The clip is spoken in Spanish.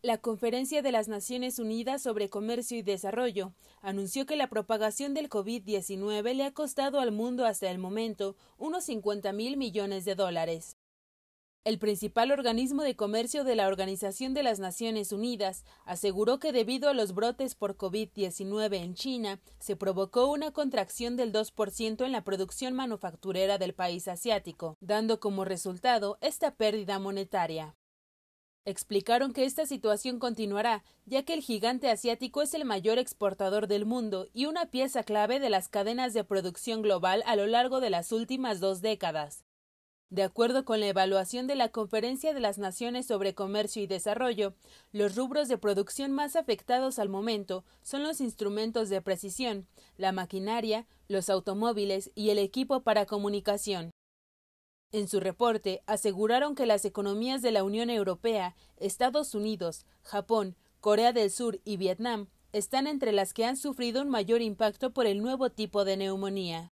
La Conferencia de las Naciones Unidas sobre Comercio y Desarrollo anunció que la propagación del COVID-19 le ha costado al mundo hasta el momento unos 50 mil millones de dólares. El principal organismo de comercio de la Organización de las Naciones Unidas aseguró que debido a los brotes por COVID-19 en China, se provocó una contracción del 2% en la producción manufacturera del país asiático, dando como resultado esta pérdida monetaria. Explicaron que esta situación continuará, ya que el gigante asiático es el mayor exportador del mundo y una pieza clave de las cadenas de producción global a lo largo de las últimas dos décadas. De acuerdo con la evaluación de la Conferencia de las Naciones sobre Comercio y Desarrollo, los rubros de producción más afectados al momento son los instrumentos de precisión, la maquinaria, los automóviles y el equipo para comunicación. En su reporte aseguraron que las economías de la Unión Europea, Estados Unidos, Japón, Corea del Sur y Vietnam están entre las que han sufrido un mayor impacto por el nuevo tipo de neumonía.